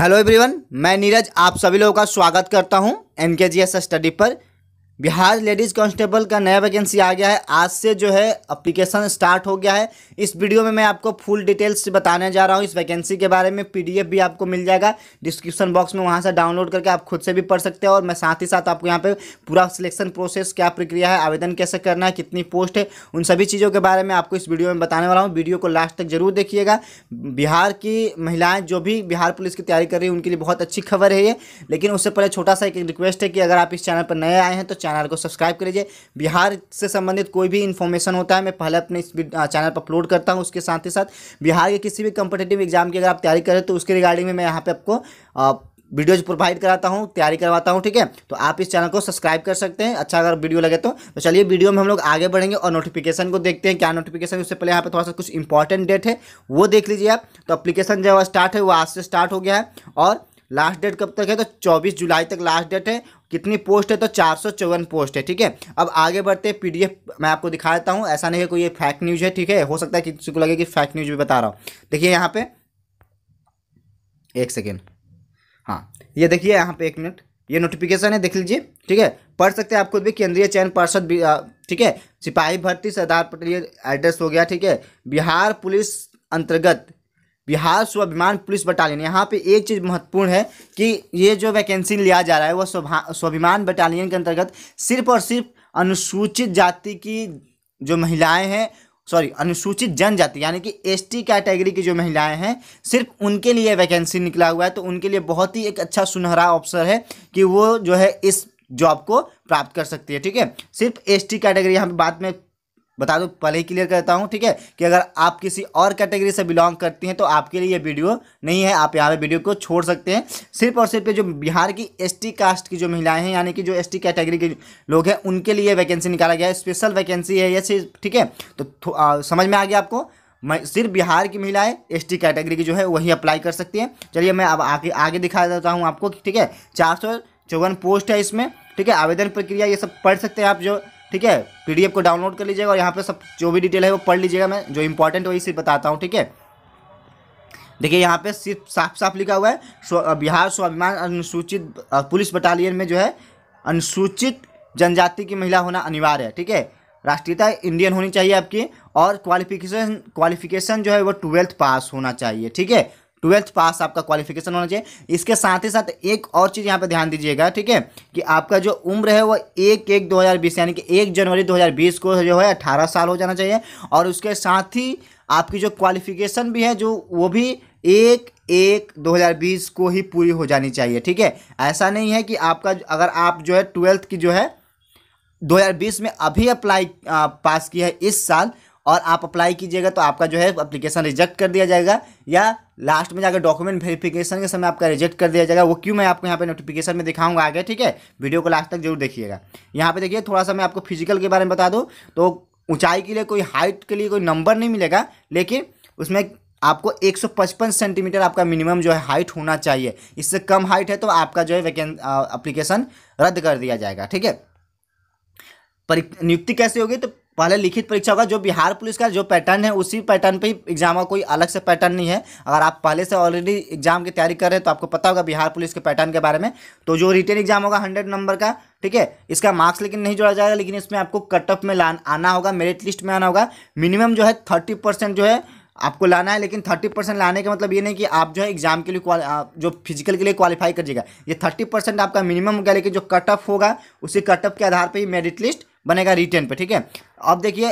hello everyone मैं नीरज आप सभी लोगों का स्वागत करता हूं एन स्टडी पर बिहार लेडीज़ कांस्टेबल का नया वैकेंसी आ गया है आज से जो है अप्लीकेशन स्टार्ट हो गया है इस वीडियो में मैं आपको फुल डिटेल्स बताने जा रहा हूँ इस वैकेंसी के बारे में पीडीएफ भी आपको मिल जाएगा डिस्क्रिप्शन बॉक्स में वहाँ से डाउनलोड करके आप खुद से भी पढ़ सकते हो और मैं साथ ही साथ आपको यहाँ पर पूरा सिलेक्शन प्रोसेस क्या प्रक्रिया है आवेदन कैसे करना है कितनी पोस्ट है उन सभी चीज़ों के बारे में आपको इस वीडियो में बताने वाला हूँ वीडियो को लास्ट तक जरूर देखिएगा बिहार की महिलाएँ जो भी बिहार पुलिस की तैयारी कर रही है उनके लिए बहुत अच्छी खबर है ये लेकिन उससे पहले छोटा सा एक रिक्वेस्ट है कि अगर आप इस चैनल पर नए आए हैं तो चैनल को सब्सक्राइब कर लीजिए बिहार से संबंधित कोई भी इन्फॉर्मेशन होता है मैं पहले अपने इस चैनल पर अपलोड करता हूँ उसके साथ ही साथ बिहार के किसी भी कंपिटेटिव एग्जाम की अगर आप तैयारी करें तो उसके रिगार्डिंग में मैं यहाँ पर आपको वीडियोज प्रोवाइड कराता हूँ तैयारी करवाता हूँ ठीक है तो आप इस चैनल को सब्सक्राइब कर सकते हैं अच्छा अगर वीडियो लगे तो तो चलिए वीडियो में हम लोग आगे बढ़ेंगे और नोटिफिकेशन को देखते हैं क्या नोटिफिकेशन उससे पहले यहाँ पे थोड़ा सा कुछ इंपॉर्टेंट डेट है वो देख लीजिए आप तो अप्लीकेशन जो स्टार्ट है वो आज से स्टार्ट हो गया है और लास्ट डेट कब तक है तो चौबीस जुलाई तक लास्ट डेट है कितनी पोस्ट है तो चार पोस्ट है ठीक है अब आगे बढ़ते पी मैं आपको दिखा देता हूँ ऐसा नहीं है कोई फैक फैक्ट न्यूज़ है ठीक है हो सकता है किसी को लगे कि फैक्ट न्यूज़ भी बता रहा हूँ देखिए यहाँ पे एक सेकेंड हाँ ये देखिए यहाँ पे एक मिनट ये नोटिफिकेशन है देख लीजिए ठीक है पढ़ सकते हैं आप खुद भी केंद्रीय चयन पार्षद ठीक है सिपाही भर्ती सरदार पटेल एड्रेस हो गया ठीक है बिहार पुलिस अंतर्गत बिहार स्वाभिमान पुलिस बटालियन यहाँ पे एक चीज़ महत्वपूर्ण है कि ये जो वैकेंसी लिया जा रहा है वह स्वाभिमान बटालियन के अंतर्गत सिर्फ और सिर्फ अनुसूचित जाति की जो महिलाएं हैं सॉरी अनुसूचित जनजाति यानी कि एसटी कैटेगरी की जो महिलाएं हैं सिर्फ उनके लिए वैकेंसी निकला हुआ है तो उनके लिए बहुत ही एक अच्छा सुनहरा अवसर है कि वो जो है इस जॉब को प्राप्त कर सकती है ठीक है सिर्फ एसटी कैटेगरी यहाँ पे बात में बता दूँ पहले ही क्लियर करता हूँ ठीक है कि अगर आप किसी और कैटेगरी से बिलोंग करती हैं तो आपके लिए ये वीडियो नहीं है आप यहाँ पे वीडियो को छोड़ सकते हैं सिर्फ और सिर्फ जो बिहार की एसटी कास्ट की जो महिलाएं हैं यानी कि जो एसटी कैटेगरी के लोग हैं उनके लिए वैकेंसी निकाला गया है स्पेशल वैकेंसी है ये ठीक है तो आ, समझ में आ गया आपको मैं सिर्फ बिहार की महिलाएं टी कैटेगरी की जो है वही अप्लाई कर सकती हैं चलिए मैं अब आगे आगे दिखा देता हूँ आपको ठीक है चार सौ चौवन पोस्ट है इसमें ठीक है आवेदन प्रक्रिया ये सब पढ़ सकते हैं आप जो ठीक है पी को डाउनलोड कर लीजिएगा और यहाँ पर सब जो भी डिटेल है वो पढ़ लीजिएगा मैं जो इंपॉर्टेंट वही सिर्फ बताता हूँ ठीक है देखिए यहाँ पे सिर्फ साफ साफ लिखा हुआ है बिहार स्वाभिमान अनुसूचित पुलिस बटालियन में जो है अनुसूचित जनजाति की महिला होना अनिवार्य है ठीक है राष्ट्रीयता इंडियन होनी चाहिए आपकी और क्वालिफिकेशन क्वालिफिकेशन जो है वो ट्वेल्थ पास होना चाहिए ठीक है ट्वेल्थ पास आपका क्वालिफिकेशन होना चाहिए इसके साथ ही साथ एक और चीज़ यहाँ पे ध्यान दीजिएगा ठीक है कि आपका जो उम्र है वो एक एक 2020 यानी कि एक जनवरी 2020 को जो है अट्ठारह साल हो जाना चाहिए और उसके साथ ही आपकी जो क्वालिफिकेशन भी है जो वो भी एक एक 2020 को ही पूरी हो जानी चाहिए ठीक है ऐसा नहीं है कि आपका अगर आप जो है ट्वेल्थ की जो है 2020 में अभी अप्लाई पास किया है इस साल और आप अप्लाई कीजिएगा तो आपका जो है एप्लीकेशन रिजेक्ट कर दिया जाएगा या लास्ट में जाकर डॉक्यूमेंट वेरिफिकेशन के समय आपका रिजेक्ट कर दिया जाएगा वो क्यों मैं आपको यहाँ पे नोटिफिकेशन में दिखाऊंगा आगे ठीक है वीडियो को लास्ट तक जरूर देखिएगा यहाँ पे देखिए थोड़ा सा मैं आपको फिजिकल के बारे में बता दूँ तो ऊंचाई के लिए कोई हाइट के लिए कोई नंबर नहीं मिलेगा लेकिन उसमें आपको एक सेंटीमीटर आपका मिनिमम जो है हाइट होना चाहिए इससे कम हाइट है तो आपका जो है वैके अप्लीकेशन रद्द कर दिया जाएगा ठीक है पर नियुक्ति कैसे होगी तो पहले लिखित परीक्षा होगा जो बिहार पुलिस का जो पैटर्न है उसी पैटर्न पे ही एग्जाम का कोई अलग से पैटर्न नहीं है अगर आप पहले से ऑलरेडी एग्जाम की तैयारी कर रहे हैं तो आपको पता होगा बिहार पुलिस के पैटर्न के बारे में तो जो रिटर्न एग्जाम होगा हंड्रेड नंबर का ठीक है इसका मार्क्स लेकिन नहीं जोड़ा जाएगा लेकिन इसमें आपको कट ऑफ में लान आना होगा मेरिट लिस्ट में आना होगा मिनिमम जो है थर्टी परसेंट जो है आपको लाना है लेकिन थर्टी परसेंट लाने का मतलब ये नहीं कि आप जो है एग्जाम के लिए जो फिजिकल के लिए क्वालिफाई करिएगा ये थर्टी परसेंट आपका मिनिमम हो गया लेकिन जो कट ऑफ होगा उसी कट ऑफ के आधार पर ही मेरिट लिस्ट बनेगा रिटर्न पे ठीक है अब देखिए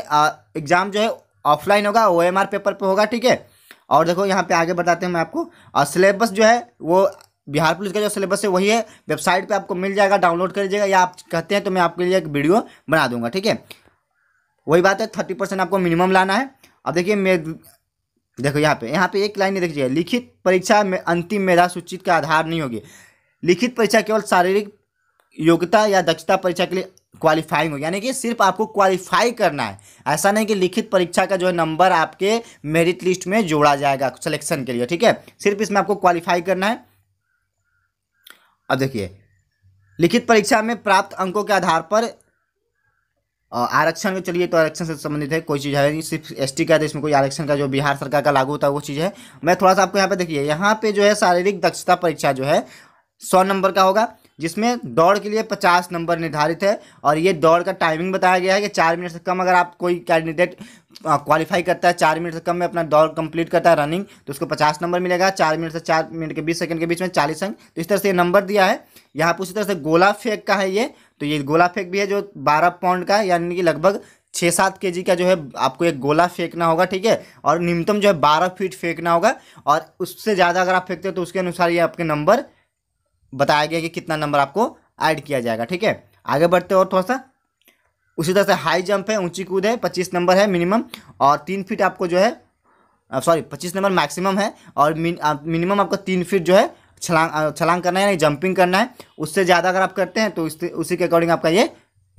एग्ज़ाम जो है ऑफलाइन होगा ओ एम आर पेपर पे होगा ठीक है और देखो यहाँ पे आगे बताते हैं मैं आपको और सिलेबस जो है वो बिहार पुलिस का जो सिलेबस है वही है वेबसाइट पे आपको मिल जाएगा डाउनलोड कर लीजिएगा या आप कहते हैं तो मैं आपके लिए एक वीडियो बना दूंगा ठीक है वही बात है थर्टी परसेंट आपको मिनिमम लाना है अब देखिए मैं देखो यहाँ पे यहाँ पे एक लाइन देखिए लिखित परीक्षा में अंतिम मेधा सूचित का आधार नहीं होगी लिखित परीक्षा केवल शारीरिक योग्यता या दक्षता परीक्षा के लिए क्वालिफाइंग हो यानी कि सिर्फ आपको क्वालिफाई करना है ऐसा नहीं कि लिखित परीक्षा का जो है नंबर आपके मेरिट लिस्ट में जोड़ा जाएगा सिलेक्शन के लिए ठीक है सिर्फ इसमें आपको क्वालिफाई करना है अब देखिए लिखित परीक्षा में प्राप्त अंकों के आधार पर आरक्षण चलिए तो आरक्षण से संबंधित है कोई चीज़ है नहीं सिर्फ एस का तो इसमें कोई आरक्षण का जो बिहार सरकार का लागू होता है वो चीज़ है मैं थोड़ा सा आपको यहाँ पे देखिए यहाँ पे जो है शारीरिक दक्षता परीक्षा जो है सौ नंबर का होगा जिसमें दौड़ के लिए पचास नंबर निर्धारित है और ये दौड़ का टाइमिंग बताया गया है कि चार मिनट से कम अगर आप कोई कैंडिडेट क्वालिफाई करता है चार मिनट से कम में अपना दौड़ कंप्लीट करता है रनिंग तो उसको पचास नंबर मिलेगा चार मिनट से चार मिनट के बीस सेकंड के बीच में चालीस अंक तो इस तरह से ये नंबर दिया है यहाँ पर उसी तरह से गोला फेंक का है ये तो ये गोला फेंक भी है जो बारह पाउंड का यानी कि लगभग छः सात के का जो है आपको एक गोला फेंकना होगा ठीक है और न्यूनतम जो है बारह फीट फेंकना होगा और उससे ज़्यादा अगर आप फेंकते हो तो उसके अनुसार ये आपके नंबर बताया गया कि कितना नंबर आपको ऐड किया जाएगा ठीक है आगे बढ़ते और थोड़ा सा उसी तरह से हाई जंप है ऊंची कूद है पच्चीस नंबर है मिनिमम और तीन फीट आपको जो है सॉरी पच्चीस नंबर मैक्सिमम है और मिनिमम आपको तीन फीट जो है छलांग छलांग करना है यानी जंपिंग करना है उससे ज़्यादा अगर आप करते हैं तो उसी के अकॉर्डिंग आपका ये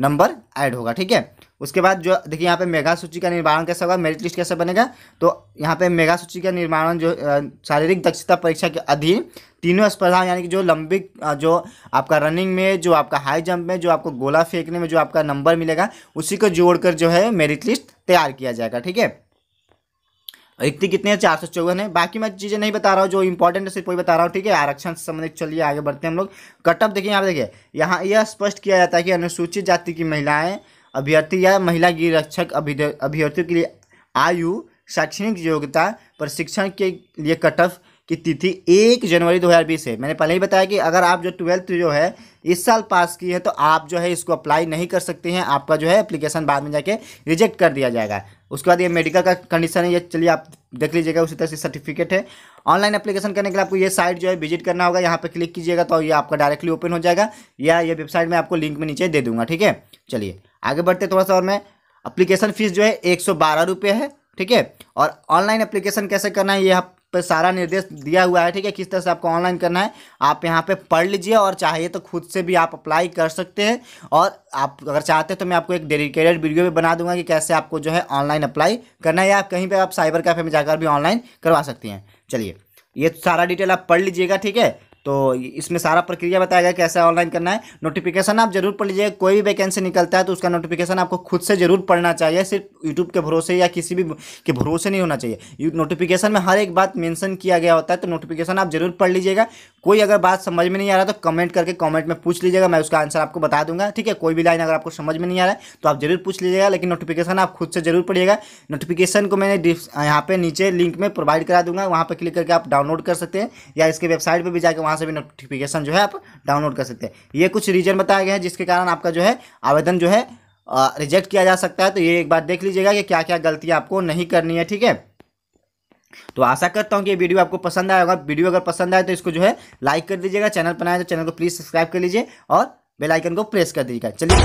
नंबर ऐड होगा ठीक है उसके बाद जो देखिए यहाँ पे मेगा सूची का निर्माण कैसे होगा मेरिट लिस्ट कैसे बनेगा तो यहाँ पे मेगा सूची का निर्माण जो शारीरिक दक्षता परीक्षा के अधीन तीनों स्पर्धाओं यानी कि जो लंबी जो आपका रनिंग में जो आपका हाई जंप में जो आपको गोला फेंकने में जो आपका नंबर मिलेगा उसी को जोड़कर जो है मेरिट लिस्ट तैयार किया जाएगा ठीक है रिक्ति कितने हैं चार सौ चौवन है बाकी मैं चीज़ें नहीं बता रहा हूँ जो इंपॉर्टेंट है सिर्फ वही बता रहा हूँ ठीक है आरक्षण से संबंधित चलिए आगे बढ़ते हैं हम लोग कटअप देखिए यहाँ पर देखिए यहाँ यह स्पष्ट किया जाता है कि अनुसूचित जाति की महिलाएं अभ्यर्थी या महिला गिर रक्षक अभ्यर्थियों के लिए आयु शैक्षणिक योग्यता प्रशिक्षण के लिए कटअप कि तिथि एक जनवरी 2020 है मैंने पहले ही बताया कि अगर आप जो ट्वेल्थ जो है इस साल पास की है तो आप जो है इसको अप्लाई नहीं कर सकते हैं आपका जो है एप्लीकेशन बाद में जाके रिजेक्ट कर दिया जाएगा उसके बाद ये मेडिकल का कंडीशन है ये चलिए आप देख लीजिएगा उसी तरह से सर्टिफिकेट है ऑनलाइन एप्लीकेशन करने के लिए आपको ये साइट जो है विजिट करना होगा यहाँ पर क्लिक कीजिएगा तो ये आपका डायरेक्टली ओपन हो जाएगा या ये वेबसाइट में आपको लिंक में नीचे दे दूंगा ठीक है चलिए आगे बढ़ते थोड़ा सा और मैं अप्लीकेशन फ़ीस जो है एक सौ है ठीक है और ऑनलाइन एप्लीकेशन कैसे करना है ये आप पर सारा निर्देश दिया हुआ है ठीक है किस तरह से आपको ऑनलाइन करना है आप यहाँ पे पढ़ लीजिए और चाहिए तो खुद से भी आप अप्लाई कर सकते हैं और आप अगर चाहते हैं तो मैं आपको एक डेडिकेटेड वीडियो भी बना दूंगा कि कैसे आपको जो है ऑनलाइन अप्लाई करना है या कहीं पर आप साइबर कैफे में जाकर भी ऑनलाइन करवा सकती हैं चलिए ये सारा डिटेल आप पढ़ लीजिएगा ठीक है तो इसमें सारा प्रक्रिया बताया गया कैसे ऑनलाइन करना है नोटिफिकेशन आप जरूर पढ़ लीजिएगा कोई भी वैकेंसी निकलता है तो उसका नोटिफिकेशन आपको खुद से जरूर पढ़ना चाहिए सिर्फ यूट्यूब के भरोसे या किसी भी के भरोसे नहीं होना चाहिए नोटिफिकेशन में हर एक बात मेंशन किया गया होता है तो नोटिफिकेशन आप जरूर पढ़ लीजिएगा कोई अगर बात समझ में नहीं आ रहा तो कमेंट करके कमेंट में पूछ लीजिएगा मैं उसका आंसर आपको बता दूंगा ठीक है कोई भी लाइन अगर आपको समझ में नहीं आ रहा है तो आप जरूर पूछ लीजिएगा लेकिन नोटिफिकेशन आप खुद से जरूर पढ़िएगा नोटिफिकेशन को मैंने यहाँ पे नीचे लिंक में प्रोवाइड करा दूंगा वहाँ पर क्लिक करके आप डाउनलोड कर सकते हैं या इसके वेबसाइट पर भी जाकर वहाँ से भी नोटिफिकेशन जो है आप डाउनलोड कर सकते हैं ये कुछ रीजन बताया गया है जिसके कारण आपका जो है आवेदन जो है रिजेक्ट किया जा सकता है तो ये एक बार देख लीजिएगा कि क्या क्या गलतियाँ आपको नहीं करनी है ठीक है तो आशा करता हूँ कि ये वीडियो आपको पसंद आएगा वीडियो अगर पसंद आए तो इसको जो है लाइक कर दीजिएगा चैनल बनाया तो चैनल को प्लीज़ सब्सक्राइब कर लीजिए और बेल आइकन को प्रेस कर दीजिएगा चलिए